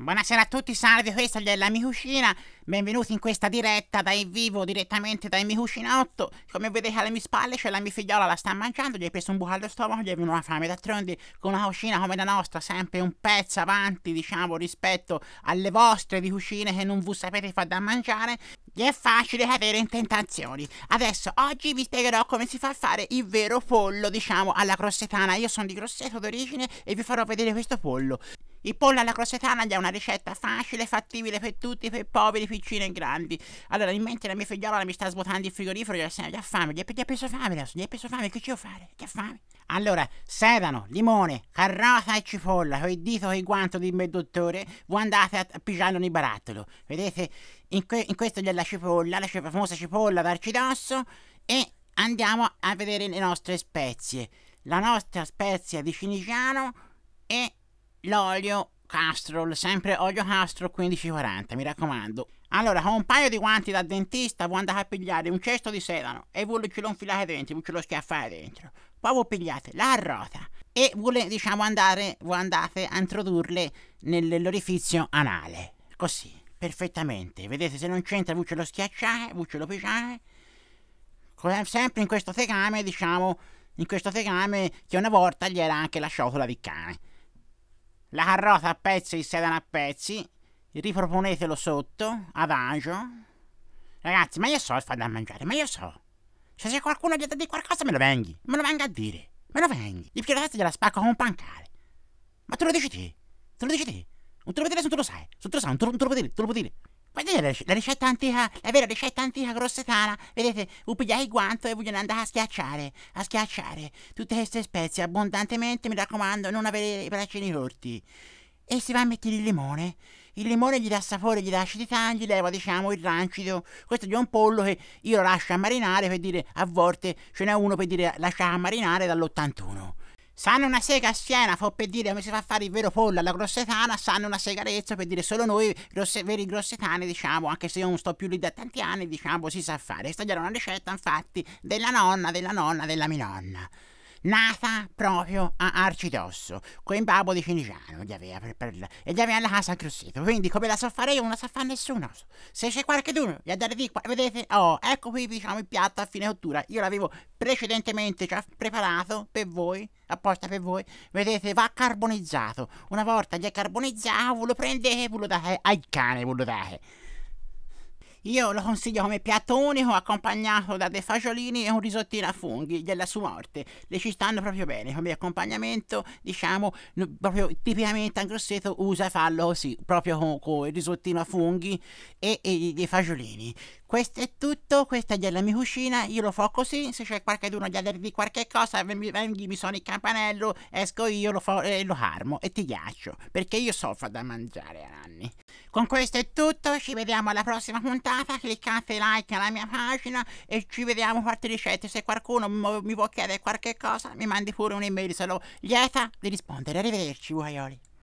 Buonasera a tutti, salve, questa è la mia cucina. Benvenuti in questa diretta dal vivo, direttamente dai mio cucinotto. Come vedete alle mie spalle c'è la mia figliola, la sta mangiando, gli hai preso un buco allo stomaco, gli è venuta fame. D'altronde, con una cucina come la nostra, sempre un pezzo avanti, diciamo, rispetto alle vostre di cucine che non vi sapete far da mangiare, gli è facile avere tentazioni. Adesso, oggi vi spiegherò come si fa a fare il vero pollo, diciamo, alla grossetana. Io sono di Grosseto d'origine e vi farò vedere questo pollo. Il pollo alla crossetana è una ricetta facile, e fattibile per tutti, per poveri, piccini e grandi. Allora, in mente la mia figliola mi sta svuotando il frigorifero, gli ha fame, gli ha preso fame adesso, gli ha preso fame, che ci devo fare? Gli ha fame. Allora, sedano, limone, carrota e cipolla, con il dito e il guanto di me dottore, voi andate a pigiarlo nel barattolo. Vedete? in, que- in questo della cipolla, la, cip- la famosa cipolla d'arcidosso e andiamo a vedere le nostre spezie. La nostra spezia di cinigiano e l'olio Castrol, sempre olio Castrol 1540, mi raccomando. Allora, con un paio di guanti da dentista voi andate a pigliare un cesto di sedano e voi ce lo infilate dentro, voi ce lo schiaffate dentro. Poi voi pigliate la rota e voi, diciamo, andare, voi andate a introdurle nell'orifizio anale, così perfettamente. Vedete, se non c'entra voi ce lo schiacciate, voi ce lo pesciate. Sempre in questo tegame, diciamo, in questo tegame che una volta gli era anche la ciotola di cane. La carrota a pezzi, il sedano a pezzi, riproponetelo sotto, ad agio. Ragazzi, ma io so il fare da mangiare, ma io so. Cioè, se qualcuno gli ha detto qualcosa me lo venghi, me lo venga a dire, me lo venghi. Il più gliela spacco con un pancare. Ma tu lo dici te, tu lo dici te. Non te lo vedere, non te lo sai. Eh. Non te lo sai, non te lo, non te lo potevi, te lo potevi. Guardate la, ricetta antica, la vera ricetta antica grossetana. Vedete, upigliai il guanto e voglio andare a schiacciare, a schiacciare tutte queste spezie abbondantemente, mi raccomando, non avere i braccini corti. E si va a mettere il limone. Il limone gli dà sapore, gli dà acidità, gli leva, diciamo, il rancido. Questo è un pollo che io lo lascio a marinare per dire, a volte ce n'è uno per dire lascia a marinare dall'81. Sanno una sega a Siena, fa per dire come si fa a fare il vero pollo alla grossetana, sanno una segarezza per dire solo noi, grosse, veri grossetani, diciamo, anche se io non sto più lì da tanti anni, diciamo, si sa fare. Stagliare una ricetta, infatti, della nonna, della nonna, della mia nonna nata proprio a Arcidosso, con babbo di Cinigiano, gli aveva per, per, e gli aveva la casa Crusseto. Quindi come la so fare io non la sa so fare nessuno. Se c'è qualcuno gli andare di qua, vedete? Oh, ecco qui diciamo il piatto a fine cottura. Io l'avevo precedentemente già preparato per voi, apposta per voi. Vedete, va carbonizzato. Una volta gli è carbonizzato, ve lo prendete e ve lo date al cane, ve lo date. Io lo consiglio come piatto unico accompagnato da dei fagiolini e un risottino a funghi della sua morte. Le ci stanno proprio bene. Come accompagnamento, diciamo, proprio tipicamente a Angrosseto usa fallo così, proprio con, con, il risottino a funghi e, e i fagiolini. Questo è tutto, questa è la mia cucina, io lo fo così, se c'è qualcuno da dirvi qualche cosa, mi, mi sono il campanello, esco io, lo, fo, eh, lo armo e ti ghiaccio, perché io so far da mangiare anni. Con questo è tutto, ci vediamo alla prossima puntata, cliccate like alla mia pagina e ci vediamo fatte ricette. Se qualcuno mi vuole chiedere qualche cosa mi mandi pure un'email, sono lieta di rispondere. Arrivederci, uaioli.